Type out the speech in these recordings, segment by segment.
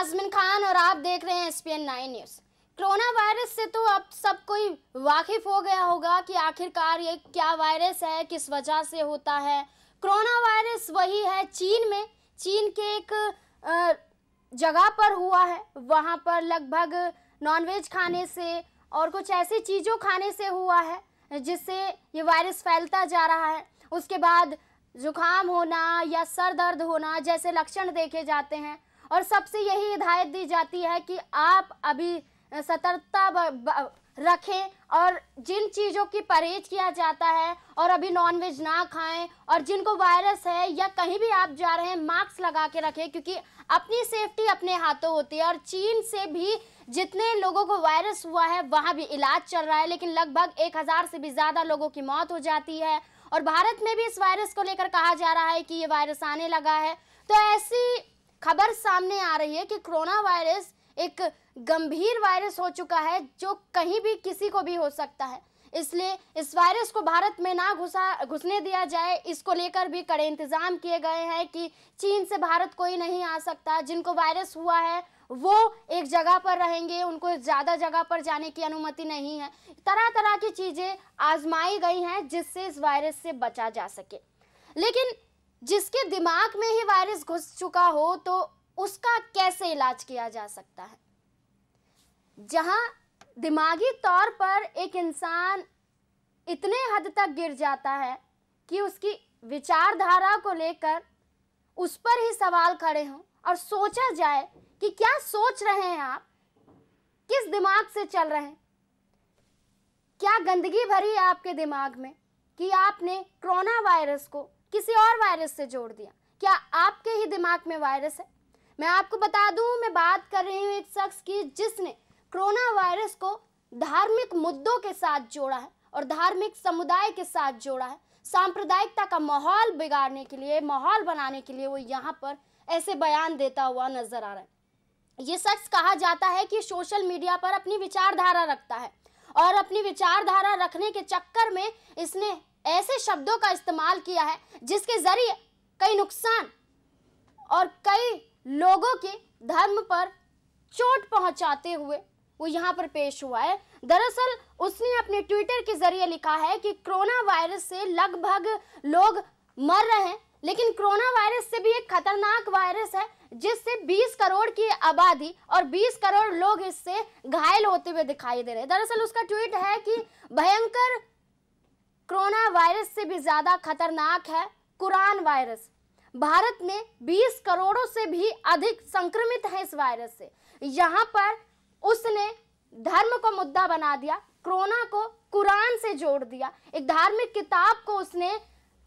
नाजमिन खान और आप देख रहे हैं S P N nine news corona virus से तो अब सब कोई वाकिफ हो गया होगा कि आखिरकार ये क्या वायरस है किस वजह से होता है कोरोना वायरस वही है चीन में चीन के एक जगह पर हुआ है वहाँ पर लगभग नॉनवेज खाने से और कुछ ऐसी चीज़ों खाने से हुआ है जिससे ये वायरस फैलता जा रहा है उसके बाद जुकाम होना या सर दर्द होना जैसे लक्षण देखे जाते हैं और सबसे यही हिदायत दी जाती है कि आप अभी सतर्कता रखें और जिन चीज़ों की परहेज किया जाता है और अभी नॉनवेज ना खाएं और जिनको वायरस है या कहीं भी आप जा रहे हैं मास्क लगा के रखें क्योंकि अपनी सेफ्टी अपने हाथों होती है और चीन से भी जितने लोगों को वायरस हुआ है वहाँ भी इलाज चल रहा है लेकिन लगभग एक हज़ार से भी ज़्यादा लोगों की मौत हो जाती है और भारत में भी इस वायरस को लेकर कहा जा रहा है कि ये वायरस आने लगा है तो ऐसी खबर सामने आ रही है कि कोरोना वायरस एक गंभीर वायरस हो चुका है जो कहीं भी किसी को भी हो सकता है इसलिए इस वायरस को भारत में ना घुसा घुसने दिया जाए इसको लेकर भी कड़े इंतजाम किए गए हैं कि चीन से भारत कोई नहीं आ सकता जिनको वायरस हुआ है वो एक जगह पर रहेंगे उनको ज़्यादा जगह पर जाने की अनुमति नहीं है तरह तरह की चीज़ें आजमाई गई हैं जिससे इस वायरस से बचा जा सके लेकिन जिसके दिमाग में ही वायरस घुस चुका हो तो उसका कैसे इलाज किया जा सकता है जहां दिमागी तौर पर एक इंसान इतने हद तक गिर जाता है कि उसकी विचारधारा को लेकर उस पर ही सवाल खड़े हों और सोचा जाए कि क्या सोच रहे हैं आप किस दिमाग से चल रहे हैं क्या गंदगी भरी है आपके दिमाग में कि आपने कोरोना वायरस को किसी और वायरस से जोड़ दिया क्या आपके ही दिमाग में वायरस है मैं आपको बता दूं मैं बात कर रही हूँ एक शख्स की जिसने कोरोना वायरस को धार्मिक मुद्दों के साथ जोड़ा है और धार्मिक समुदाय के साथ जोड़ा है सांप्रदायिकता का माहौल बिगाड़ने के लिए माहौल बनाने के लिए वो यहाँ पर ऐसे बयान देता हुआ नजर आ रहा है ये शख्स कहा जाता है कि सोशल मीडिया पर अपनी विचारधारा रखता है और अपनी विचारधारा रखने के चक्कर में इसने ऐसे शब्दों का इस्तेमाल किया है जिसके जरिए कई नुकसान और कई लोगों के धर्म पर चोट पहुंचाते हुए वो यहाँ पर पेश हुआ है दरअसल उसने अपने ट्विटर के जरिए लिखा है कि कोरोना वायरस से लगभग लोग मर रहे हैं लेकिन कोरोना वायरस से भी एक खतरनाक वायरस है जिससे 20 करोड़ की आबादी और 20 करोड़ लोग इससे घायल होते हुए दिखाई दे रहे हैं दरअसल उसका ट्वीट है कि भयंकर कोरोना वायरस से भी ज़्यादा खतरनाक है कुरान वायरस भारत में 20 करोड़ों से भी अधिक संक्रमित हैं इस वायरस से यहाँ पर उसने धर्म को मुद्दा बना दिया कोरोना को कुरान से जोड़ दिया एक धार्मिक किताब को उसने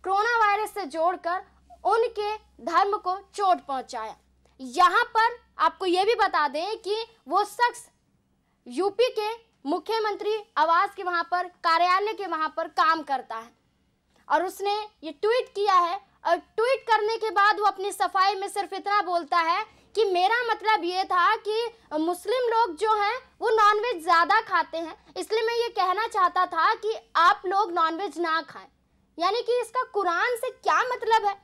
कोरोना वायरस से जोड़कर उनके धर्म को चोट पहुंचाया यहाँ पर आपको ये भी बता दें कि वो शख्स यूपी के मुख्यमंत्री आवास के वहां पर कार्यालय के वहां पर काम करता है और उसने ये ट्वीट किया है और ट्वीट करने के बाद वो अपनी सफाई में सिर्फ इतना बोलता है कि मेरा मतलब ये था कि मुस्लिम लोग जो हैं वो नॉनवेज ज़्यादा खाते हैं इसलिए मैं ये कहना चाहता था कि आप लोग नॉनवेज ना खाएं यानी कि इसका कुरान से क्या मतलब है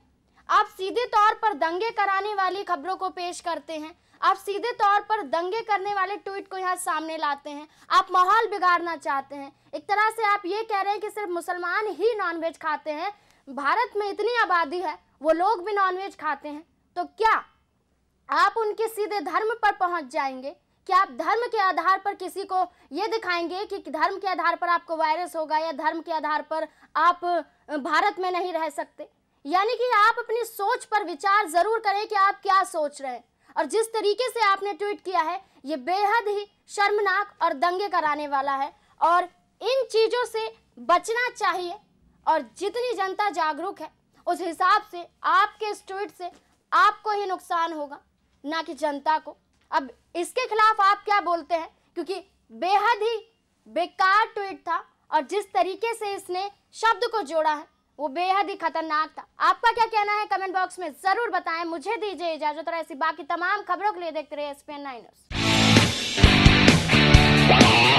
आप सीधे तौर पर दंगे कराने वाली खबरों को पेश करते हैं आप सीधे तौर पर दंगे करने वाले ट्वीट को यहाँ सामने लाते हैं आप माहौल बिगाड़ना चाहते हैं एक तरह से आप ये कह रहे हैं कि सिर्फ मुसलमान ही नॉनवेज खाते हैं भारत में इतनी आबादी है वो लोग भी नॉनवेज खाते हैं तो क्या आप उनके सीधे धर्म पर पहुंच जाएंगे क्या आप धर्म के आधार पर किसी को ये दिखाएंगे कि धर्म के आधार पर आपको वायरस होगा या धर्म के आधार पर आप भारत में नहीं रह सकते यानी कि आप अपनी सोच पर विचार जरूर करें कि आप क्या सोच रहे हैं और जिस तरीके से आपने ट्वीट किया है ये बेहद ही शर्मनाक और दंगे कराने वाला है और इन चीज़ों से बचना चाहिए और जितनी जनता जागरूक है उस हिसाब से आपके इस ट्वीट से आपको ही नुकसान होगा ना कि जनता को अब इसके खिलाफ आप क्या बोलते हैं क्योंकि बेहद ही बेकार ट्वीट था और जिस तरीके से इसने शब्द को जोड़ा है वो बेहद ही खतरनाक था आपका क्या कहना है कमेंट बॉक्स में जरूर बताएं मुझे दीजिए इजाजत और ऐसी बाकी तमाम खबरों के लिए देखते रहे एस पी एन